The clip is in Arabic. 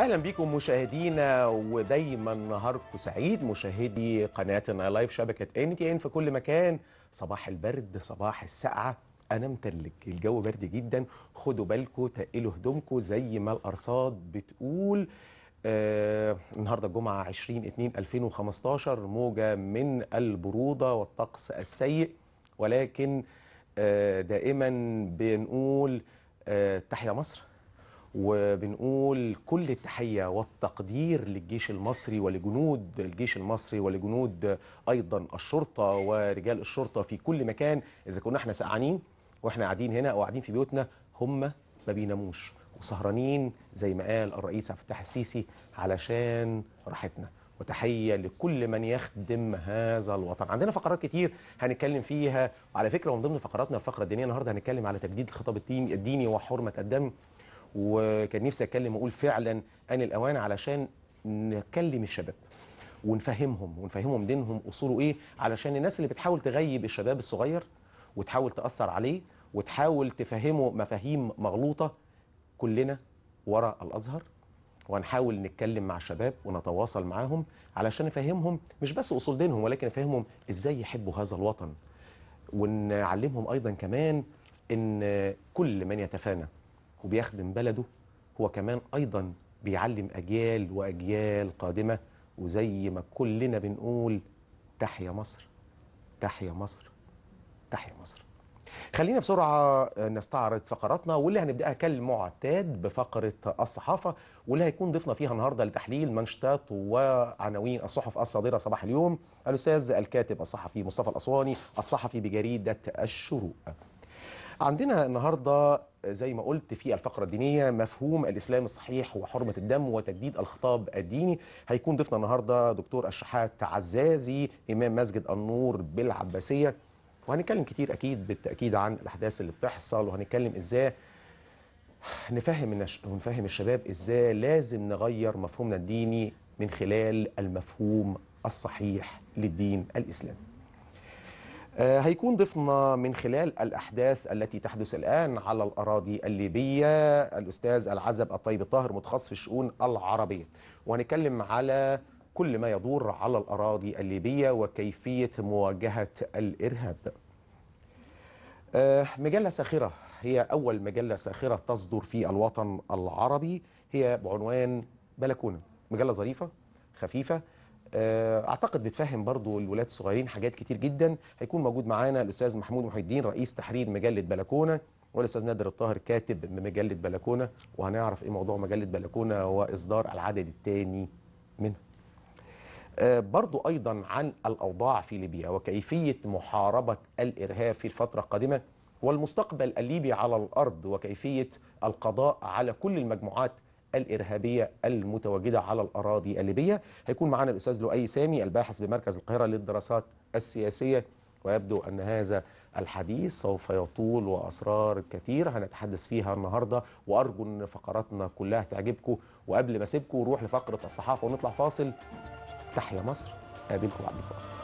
اهلا بيكم مشاهدينا ودايما نهاركم سعيد مشاهدي قناتنا لايف شبكه ان تي ان في كل مكان صباح البرد صباح السقعه انا متلج الجو برد جدا خدوا بالكم تقلوا هدومكم زي ما الارصاد بتقول آه، النهارده الجمعه 20 2 2015 موجه من البروده والطقس السيء ولكن آه دائما بنقول آه تحيا مصر وبنقول كل التحية والتقدير للجيش المصري ولجنود الجيش المصري ولجنود أيضا الشرطة ورجال الشرطة في كل مكان إذا كنا احنا سقعانين واحنا قاعدين هنا أو قاعدين في بيوتنا هم ما بيناموش وسهرانين زي ما قال الرئيس عبد الفتاح السيسي علشان راحتنا وتحية لكل من يخدم هذا الوطن عندنا فقرات كتير هنتكلم فيها وعلى فكرة من ضمن فقراتنا الفقرة الدينية النهاردة هنتكلم على تجديد الخطاب الديني وحرمة الدم وكان نفسي اتكلم واقول فعلا ان الاوان علشان نكلم الشباب ونفهمهم ونفهمهم دينهم اصوله ايه علشان الناس اللي بتحاول تغيب الشباب الصغير وتحاول تاثر عليه وتحاول تفهمه مفاهيم مغلوطه كلنا ورا الازهر وهنحاول نتكلم مع الشباب ونتواصل معاهم علشان نفهمهم مش بس اصول دينهم ولكن نفهمهم ازاي يحبوا هذا الوطن ونعلمهم ايضا كمان ان كل من يتفانى وبيخدم بلده هو كمان أيضا بيعلم أجيال وأجيال قادمة وزي ما كلنا بنقول تحيا مصر تحيا مصر تحيا مصر خلينا بسرعة نستعرض فقراتنا واللي هنبدأها كالمعتاد بفقرة الصحافة واللي هيكون ضيفنا فيها النهاردة لتحليل منشطات وعناوين الصحف الصادرة صباح اليوم الأستاذ الكاتب الصحفي مصطفى الأسواني الصحفي بجريدة الشروق عندنا النهاردة زي ما قلت في الفقرة الدينية مفهوم الإسلام الصحيح وحرمة الدم وتجديد الخطاب الديني هيكون ضيفنا النهاردة دكتور الشحات عزازي إمام مسجد النور بالعباسية وهنتكلم كتير أكيد بالتأكيد عن الأحداث اللي بتحصل وهنتكلم إزاي نفهم ونفهم الشباب إزاي لازم نغير مفهومنا الديني من خلال المفهوم الصحيح للدين الإسلامي آه، هيكون ضيفنا من خلال الأحداث التي تحدث الآن على الأراضي الليبية الأستاذ العزب الطيب الطاهر متخصص في الشؤون العربية وهنتكلم على كل ما يدور على الأراضي الليبية وكيفية مواجهة الإرهاب آه، مجلة ساخرة هي أول مجلة ساخرة تصدر في الوطن العربي هي بعنوان بلكونة مجلة ظريفة خفيفة آه، اعتقد بتفهم برضو الولاد الصغيرين حاجات كتير جدا هيكون موجود معانا الاستاذ محمود محي الدين رئيس تحرير مجله بلكونه والاستاذ نادر الطاهر كاتب مجله بلكونه وهنعرف ايه موضوع مجله بلكونه واصدار العدد الثاني منها آه، برضو ايضا عن الاوضاع في ليبيا وكيفيه محاربه الارهاب في الفتره القادمه والمستقبل الليبي على الارض وكيفيه القضاء على كل المجموعات الإرهابية المتواجدة على الأراضي الليبية هيكون معنا الأستاذ لؤي سامي الباحث بمركز القاهرة للدراسات السياسية ويبدو أن هذا الحديث سوف يطول وأسرار كثير هنتحدث فيها النهاردة وأرجو أن فقراتنا كلها تعجبكم وقبل ما أسيبكم نروح لفقرة الصحافة ونطلع فاصل تحيا مصر قابلكم بعد الفاصل